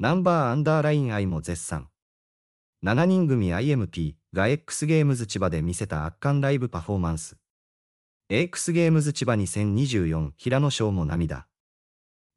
ナンバーアンダーライン愛も絶賛。7人組 IMP が X ゲームズ千葉で見せた圧巻ライブパフォーマンス。x ゲームズ千葉2024平野翔も涙。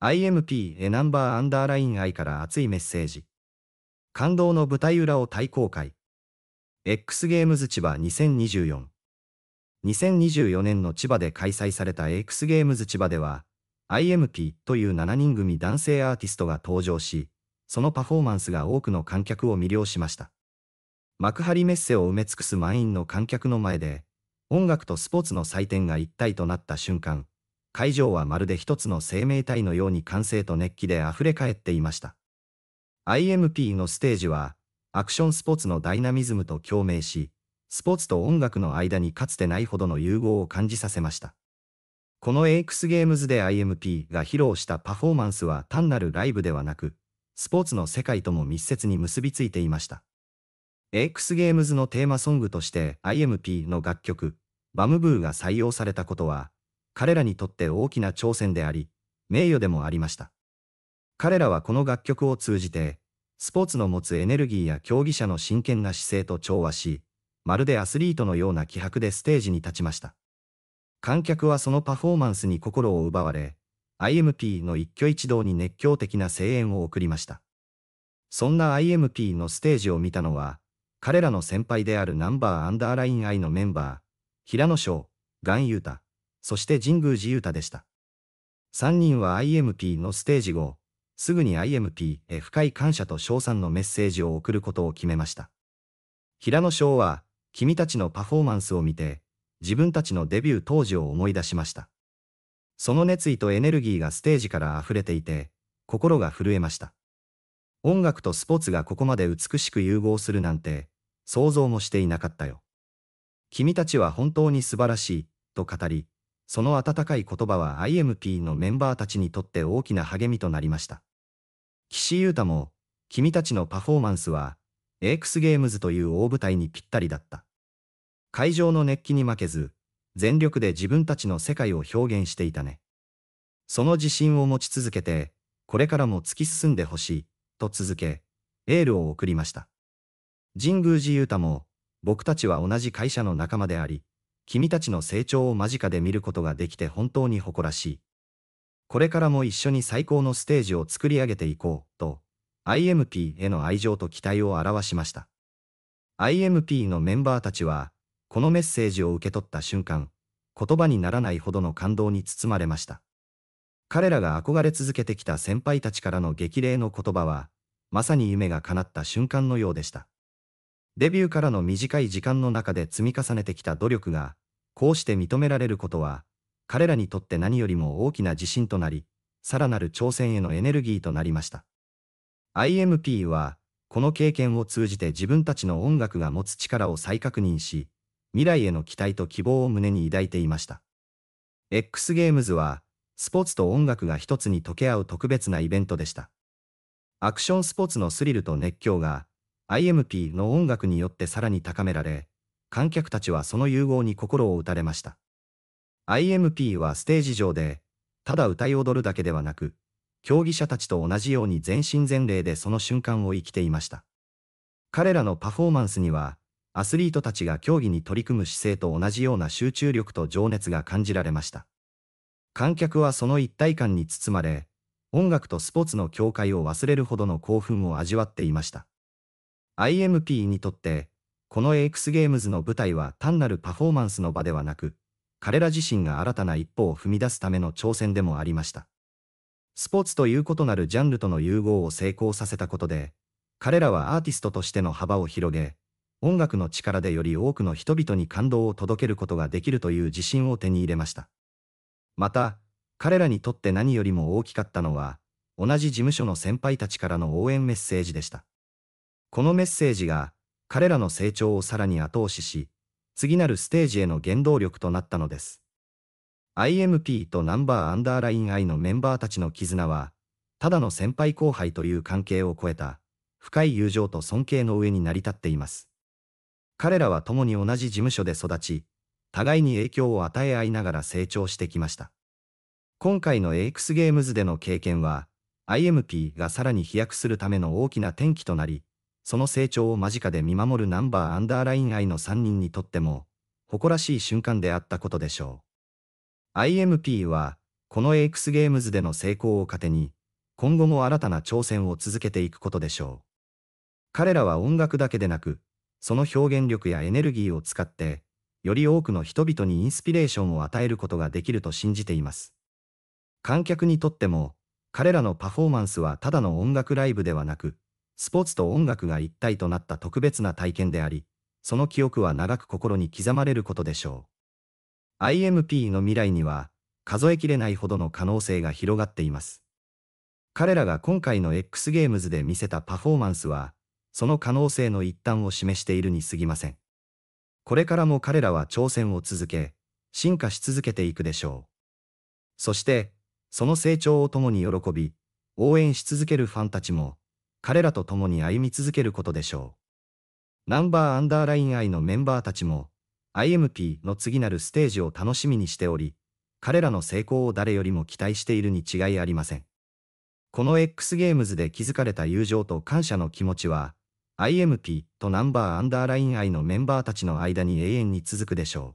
IMP へナンバーアンダーライン愛から熱いメッセージ。感動の舞台裏を大公開。X ゲームズ千葉2024。2024年の千葉で開催された X ゲームズ千葉では、IMP という7人組男性アーティストが登場し、そのパフォーマンスが多くの観客を魅了しました。幕張メッセを埋め尽くす満員の観客の前で、音楽とスポーツの祭典が一体となった瞬間、会場はまるで一つの生命体のように歓声と熱気で溢れ返っていました。IMP のステージは、アクションスポーツのダイナミズムと共鳴し、スポーツと音楽の間にかつてないほどの融合を感じさせました。この X g ゲームズで IMP が披露したパフォーマンスは単なるライブではなく、スポーツの世界とも密接に結びついていました。X ゲームズのテーマソングとして IMP の楽曲、バムブーが採用されたことは、彼らにとって大きな挑戦であり、名誉でもありました。彼らはこの楽曲を通じて、スポーツの持つエネルギーや競技者の真剣な姿勢と調和し、まるでアスリートのような気迫でステージに立ちました。観客はそのパフォーマンスに心を奪われ、IMP の一挙一動に熱狂的な声援を送りました。そんな IMP のステージを見たのは、彼らの先輩であるナンバーアンダーライン I のメンバー、平野翔、ガンユータ、そして神宮寺ユータでした。3人は IMP のステージ後、すぐに IMP へ深い感謝と賞賛のメッセージを送ることを決めました。平野翔は、君たちのパフォーマンスを見て、自分たちのデビュー当時を思い出しました。その熱意とエネルギーがステージから溢れていて、心が震えました。音楽とスポーツがここまで美しく融合するなんて、想像もしていなかったよ。君たちは本当に素晴らしい、と語り、その温かい言葉は IMP のメンバーたちにとって大きな励みとなりました。岸優太も、君たちのパフォーマンスは、ク x ゲームズという大舞台にぴったりだった。会場の熱気に負けず、全力で自分たちの世界を表現していたね。その自信を持ち続けて、これからも突き進んでほしい、と続け、エールを送りました。神宮寺勇太も、僕たちは同じ会社の仲間であり、君たちの成長を間近で見ることができて本当に誇らしい。これからも一緒に最高のステージを作り上げていこう、と、IMP への愛情と期待を表しました。IMP のメンバーたちは、このメッセージを受け取った瞬間、言葉にならないほどの感動に包まれました。彼らが憧れ続けてきた先輩たちからの激励の言葉は、まさに夢が叶った瞬間のようでした。デビューからの短い時間の中で積み重ねてきた努力が、こうして認められることは、彼らにとって何よりも大きな自信となり、さらなる挑戦へのエネルギーとなりました。IMP は、この経験を通じて自分たちの音楽が持つ力を再確認し、未来への期待と希望を胸に抱いていました。X ゲームズは、スポーツと音楽が一つに溶け合う特別なイベントでした。アクションスポーツのスリルと熱狂が、IMP の音楽によってさらに高められ、観客たちはその融合に心を打たれました。IMP はステージ上で、ただ歌い踊るだけではなく、競技者たちと同じように全身全霊でその瞬間を生きていました。彼らのパフォーマンスには、アスリートたちが競技に取り組む姿勢と同じような集中力と情熱が感じられました。観客はその一体感に包まれ、音楽とスポーツの境界を忘れるほどの興奮を味わっていました。IMP にとって、この AX ゲームズの舞台は単なるパフォーマンスの場ではなく、彼ら自身が新たな一歩を踏み出すための挑戦でもありました。スポーツという異なるジャンルとの融合を成功させたことで、彼らはアーティストとしての幅を広げ、音楽の力でより多くの人々に感動を届けることができるという自信を手に入れました。また、彼らにとって何よりも大きかったのは、同じ事務所の先輩たちからの応援メッセージでした。このメッセージが、彼らの成長をさらに後押しし、次なるステージへの原動力となったのです。IMP とナンバーアンダーライン I のメンバーたちの絆は、ただの先輩後輩という関係を超えた、深い友情と尊敬の上に成り立っています。彼らは共に同じ事務所で育ち、互いに影響を与え合いながら成長してきました。今回の AX ゲームズでの経験は、IMP がさらに飛躍するための大きな転機となり、その成長を間近で見守るナンバーアンダーライン愛の3人にとっても、誇らしい瞬間であったことでしょう。IMP は、この AX ゲームズでの成功を糧に、今後も新たな挑戦を続けていくことでしょう。彼らは音楽だけでなく、その表現力やエネルギーを使って、より多くの人々にインスピレーションを与えることができると信じています。観客にとっても、彼らのパフォーマンスはただの音楽ライブではなく、スポーツと音楽が一体となった特別な体験であり、その記憶は長く心に刻まれることでしょう。IMP の未来には、数えきれないほどの可能性が広がっています。彼らが今回の X ゲームズで見せたパフォーマンスは、その可能性の一端を示しているに過ぎません。これからも彼らは挑戦を続け、進化し続けていくでしょう。そして、その成長を共に喜び、応援し続けるファンたちも、彼らと共に歩み続けることでしょう。ナンバーアンダーライン愛のメンバーたちも、IMP の次なるステージを楽しみにしており、彼らの成功を誰よりも期待しているに違いありません。この X ゲームズで築かれた友情と感謝の気持ちは、IMP とナンバーアンダーライン I のメンバーたちの間に永遠に続くでしょう。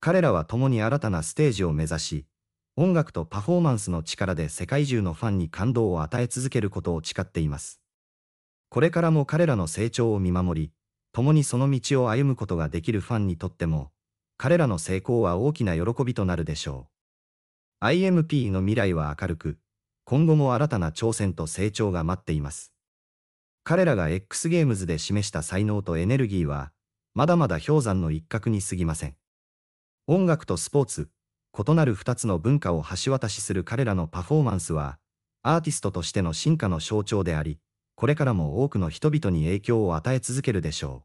彼らは共に新たなステージを目指し、音楽とパフォーマンスの力で世界中のファンに感動を与え続けることを誓っています。これからも彼らの成長を見守り、共にその道を歩むことができるファンにとっても、彼らの成功は大きな喜びとなるでしょう。IMP の未来は明るく、今後も新たな挑戦と成長が待っています。彼らが X ゲームズで示した才能とエネルギーは、まだまだ氷山の一角に過ぎません。音楽とスポーツ、異なる二つの文化を橋渡しする彼らのパフォーマンスは、アーティストとしての進化の象徴であり、これからも多くの人々に影響を与え続けるでしょう。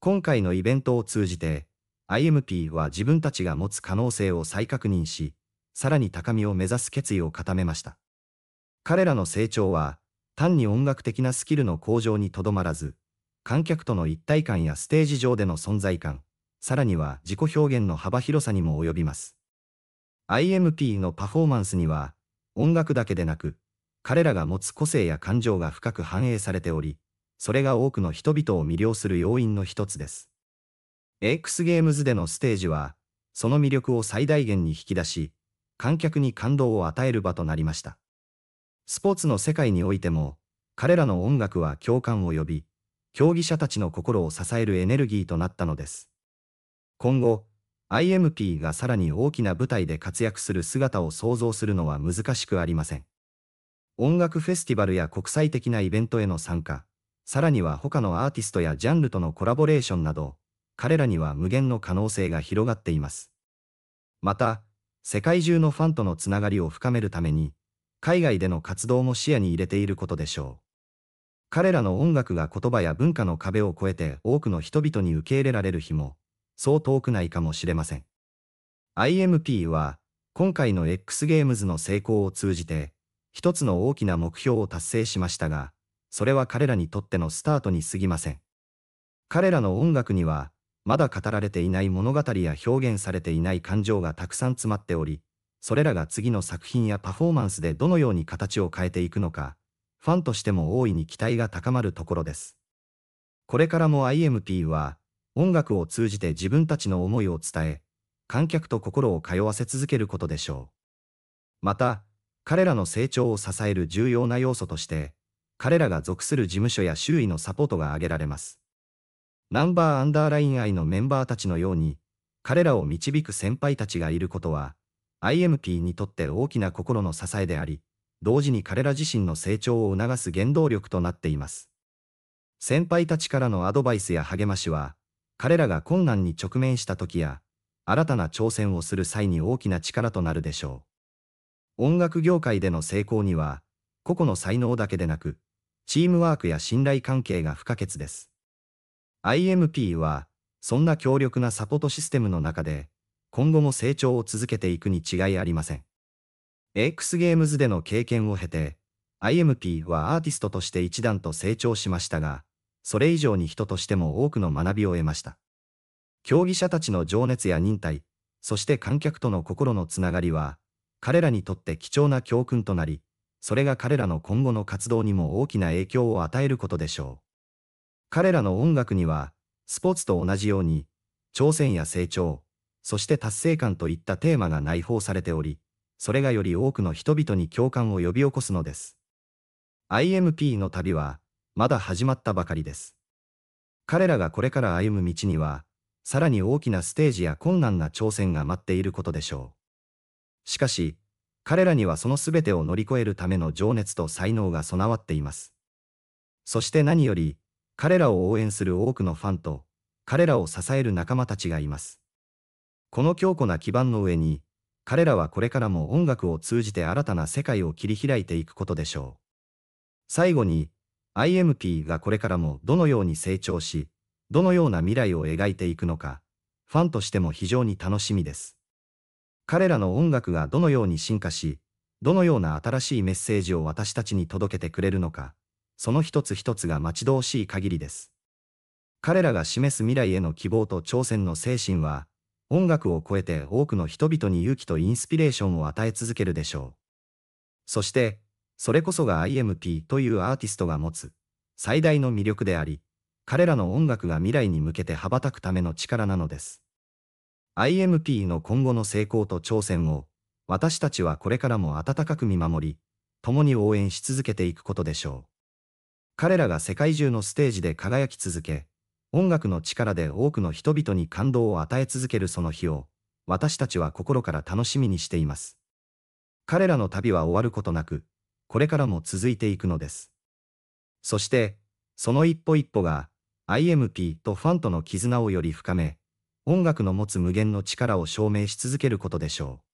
今回のイベントを通じて、IMP は自分たちが持つ可能性を再確認し、さらに高みを目指す決意を固めました。彼らの成長は、単に音楽的なスキルの向上にとどまらず、観客との一体感やステージ上での存在感、さらには自己表現の幅広さにも及びます。IMP のパフォーマンスには、音楽だけでなく、彼らが持つ個性や感情が深く反映されており、それが多くの人々を魅了する要因の一つです。X ゲームズでのステージは、その魅力を最大限に引き出し、観客に感動を与える場となりました。スポーツの世界においても、彼らの音楽は共感を呼び、競技者たちの心を支えるエネルギーとなったのです。今後、IMP がさらに大きな舞台で活躍する姿を想像するのは難しくありません。音楽フェスティバルや国際的なイベントへの参加、さらには他のアーティストやジャンルとのコラボレーションなど、彼らには無限の可能性が広がっています。また、世界中のファンとのつながりを深めるために、海外での活動も視野に入れていることでしょう。彼らの音楽が言葉や文化の壁を越えて多くの人々に受け入れられる日も、そう遠くないかもしれません。IMP は、今回の X ゲームズの成功を通じて、一つの大きな目標を達成しましたが、それは彼らにとってのスタートに過ぎません。彼らの音楽には、まだ語られていない物語や表現されていない感情がたくさん詰まっており、それらが次の作品やパフォーマンスでどのように形を変えていくのか、ファンとしても大いに期待が高まるところです。これからも IMP は、音楽を通じて自分たちの思いを伝え、観客と心を通わせ続けることでしょう。また、彼らの成長を支える重要な要素として、彼らが属する事務所や周囲のサポートが挙げられます。ナンバーアンダーライン愛のメンバーたちのように、彼らを導く先輩たちがいることは、IMP にとって大きな心の支えであり、同時に彼ら自身の成長を促す原動力となっています。先輩たちからのアドバイスや励ましは、彼らが困難に直面した時や、新たな挑戦をする際に大きな力となるでしょう。音楽業界での成功には、個々の才能だけでなく、チームワークや信頼関係が不可欠です。IMP は、そんな強力なサポートシステムの中で、今後も成長を続けていくに違いありません。x ゲームズでの経験を経て、IMP はアーティストとして一段と成長しましたが、それ以上に人としても多くの学びを得ました。競技者たちの情熱や忍耐、そして観客との心のつながりは、彼らにとって貴重な教訓となり、それが彼らの今後の活動にも大きな影響を与えることでしょう。彼らの音楽には、スポーツと同じように、挑戦や成長、そして達成感といったテーマが内包されており、それがより多くの人々に共感を呼び起こすのです。IMP の旅は、まだ始まったばかりです。彼らがこれから歩む道には、さらに大きなステージや困難な挑戦が待っていることでしょう。しかし、彼らにはその全てを乗り越えるための情熱と才能が備わっています。そして何より、彼らを応援する多くのファンと、彼らを支える仲間たちがいます。この強固な基盤の上に、彼らはこれからも音楽を通じて新たな世界を切り開いていくことでしょう。最後に、IMP がこれからもどのように成長し、どのような未来を描いていくのか、ファンとしても非常に楽しみです。彼らの音楽がどのように進化し、どのような新しいメッセージを私たちに届けてくれるのか、その一つ一つが待ち遠しい限りです。彼らが示す未来への希望と挑戦の精神は、音楽を超えて多くの人々に勇気とインスピレーションを与え続けるでしょう。そして、それこそが IMP というアーティストが持つ最大の魅力であり、彼らの音楽が未来に向けて羽ばたくための力なのです。IMP の今後の成功と挑戦を、私たちはこれからも温かく見守り、共に応援し続けていくことでしょう。彼らが世界中のステージで輝き続け、音楽の力で多くの人々に感動を与え続けるその日を、私たちは心から楽しみにしています。彼らの旅は終わることなく、これからも続いていくのです。そして、その一歩一歩が、IMP とファンとの絆をより深め、音楽の持つ無限の力を証明し続けることでしょう。